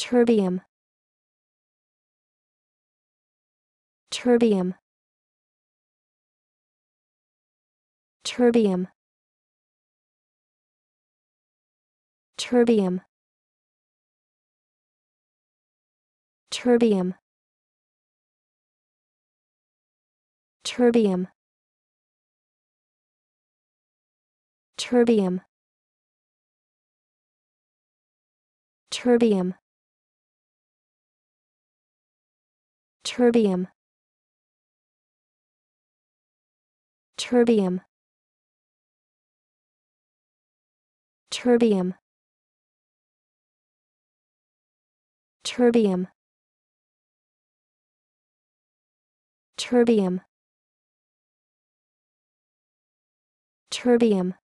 Terbium. Terbium. Terbium. Terbium. Terbium. Terbium. Terbium. Terbium. Terbium Terbium Terbium Terbium Terbium Terbium